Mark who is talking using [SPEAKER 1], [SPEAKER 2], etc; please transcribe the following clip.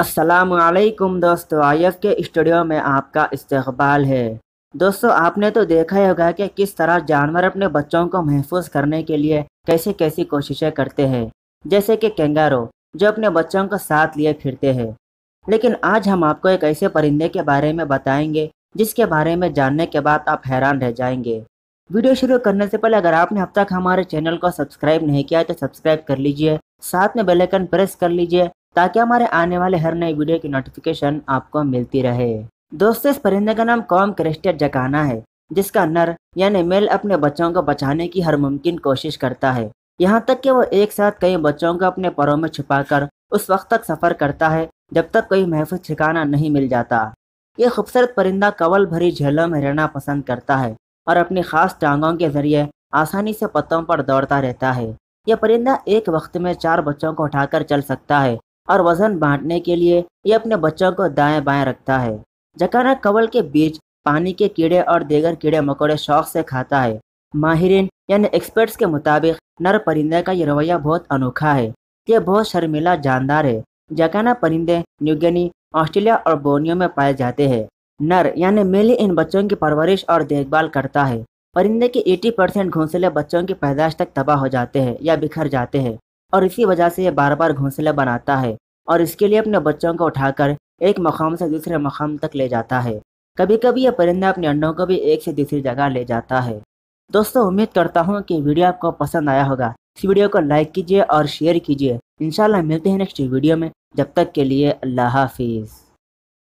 [SPEAKER 1] असलकुम दोस्तों एफ के स्टूडियो में आपका इस्तबाल है दोस्तों आपने तो देखा ही होगा कि किस तरह जानवर अपने बच्चों को महफूज करने के लिए कैसे कैसी कोशिशें करते हैं जैसे कि कैंगारो जो अपने बच्चों को साथ लिए फिरते हैं लेकिन आज हम आपको एक ऐसे परिंदे के बारे में बताएंगे जिसके बारे में जानने के बाद आप हैरान रह जाएंगे वीडियो शुरू करने से पहले अगर आपने अब तक हमारे चैनल को सब्सक्राइब नहीं किया है तो सब्सक्राइब कर लीजिए साथ में बेल प्रेस कर लीजिए ताकि हमारे आने वाले हर नए वीडियो की नोटिफिकेशन आपको मिलती रहे दोस्तों इस परिंदे का नाम कॉम क्रेस्टेड जकाना है जिसका नर यानी मेल अपने बच्चों को बचाने की हर मुमकिन कोशिश करता है यहाँ तक कि वो एक साथ कई बच्चों को अपने परों में छुपाकर उस वक्त तक सफ़र करता है जब तक कोई महफूज ठिकाना नहीं मिल जाता ये खूबसूरत परिंदा कवल भरी झेलों में रहना पसंद करता है और अपनी खास टांगों के जरिए आसानी से पत्तों पर दौड़ता रहता है यह परिंदा एक वक्त में चार बच्चों को उठाकर चल सकता है और वजन बांटने के लिए ये अपने बच्चों को दाएं बाएं रखता है जकाना कवल के बीज पानी के कीड़े और देगर कीड़े मकोड़े शौक से खाता है माहरीन यानी एक्सपर्ट्स के मुताबिक नर परिंदे का यह रवैया बहुत अनोखा है ये बहुत शर्मिला जानदार है जकाना परिंदे न्यूगनी ऑस्ट्रेलिया और बोर्नियो में पाए जाते हैं नर यानी मेली इन बच्चों की परवरिश और देखभाल करता है परिंदे के 80 परसेंट घोंसले बच्चों की पैदाश तक तबाह हो जाते हैं या बिखर जाते हैं और इसी वजह से ये बार बार घोंसला बनाता है और इसके लिए अपने बच्चों को उठाकर एक मकाम से दूसरे मकाम तक ले जाता है कभी कभी यह परिंदा अपने अंडों को भी एक से दूसरी जगह ले जाता है दोस्तों उम्मीद करता हूँ कि वीडियो आपको पसंद आया होगा इस वीडियो को लाइक कीजिए और शेयर कीजिए इंशाल्लाह मिलते हैं नेक्स्ट वीडियो में जब तक के लिए अल्लाह हाफिज़